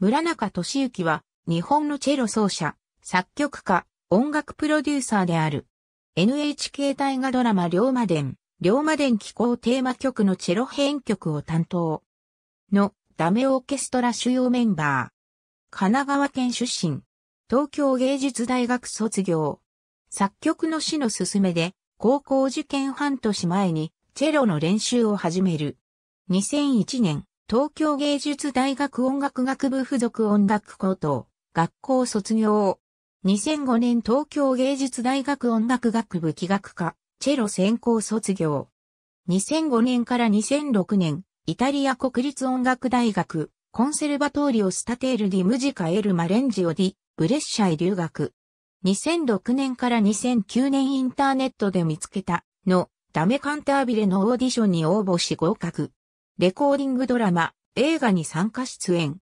村中俊之は、日本のチェロ奏者、作曲家、音楽プロデューサーである。NHK 大河ドラマ龍馬伝、龍馬伝気候テーマ曲のチェロ編曲を担当。の、ダメオーケストラ主要メンバー。神奈川県出身。東京芸術大学卒業。作曲の死の勧めで、高校受験半年前に、チェロの練習を始める。2001年、東京芸術大学音楽学部附属音楽高等学校卒業。2005年東京芸術大学音楽学部器楽科チェロ専攻卒業。2005年から2006年、イタリア国立音楽大学コンセルバトーリオスタテールディムジカエルマレンジオディブレッシャイ留学。2006年から2009年インターネットで見つけたのダメカンタービレのオーディションに応募し合格。レコーディングドラマ、映画に参加出演。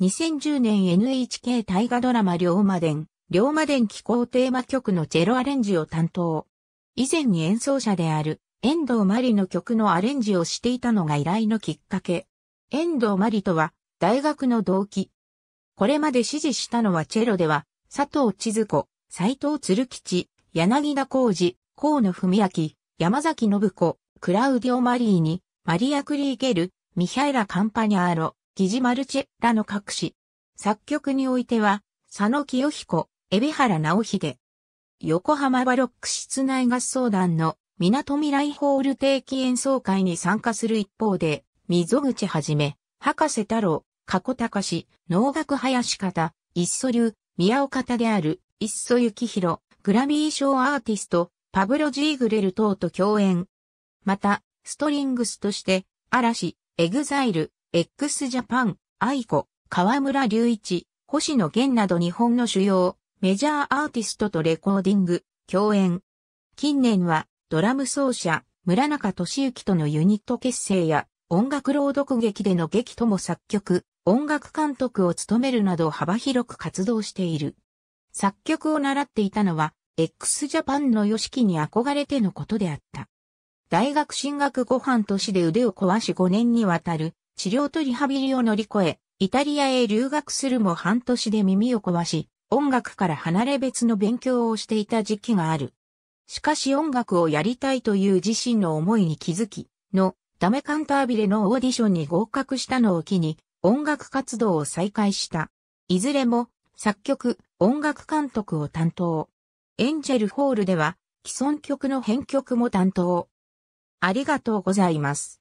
2010年 NHK 大河ドラマ龍馬伝、龍馬伝気候テーマ曲のチェロアレンジを担当。以前に演奏者である遠藤真理の曲のアレンジをしていたのが依頼のきっかけ。遠藤真理とは大学の同期。これまで支持したのはチェロでは佐藤千鶴子、斎藤鶴吉、柳田浩二、河野文明、山崎信子、クラウディオ・マリーに、マリア・クリーゲル、ミヒャイラ・カンパニャーロ、ギジ・マルチェラノ・の各詞。作曲においては、佐野清彦、海老原直秀。横浜バロック室内合奏団の港未来ホール定期演奏会に参加する一方で、溝口はじめ、博士太郎、加古隆、能楽林方、一祖流、宮尾方である、一祖幸宏、グラミー賞アーティスト、パブロ・ジーグレル等と共演。また、ストリングスとして、嵐、エグザイル、x ジャパン、愛子、河村隆一、星野源など日本の主要、メジャーアーティストとレコーディング、共演。近年は、ドラム奏者、村中俊之とのユニット結成や、音楽朗読劇での劇とも作曲、音楽監督を務めるなど幅広く活動している。作曲を習っていたのは、x ジャパンの yoshiki に憧れてのことであった。大学進学後半年で腕を壊し5年にわたる治療とリハビリを乗り越え、イタリアへ留学するも半年で耳を壊し、音楽から離れ別の勉強をしていた時期がある。しかし音楽をやりたいという自身の思いに気づき、の、ダメカンタービレのオーディションに合格したのを機に、音楽活動を再開した。いずれも、作曲、音楽監督を担当。エンジェルホールでは、既存曲の編曲も担当。ありがとうございます。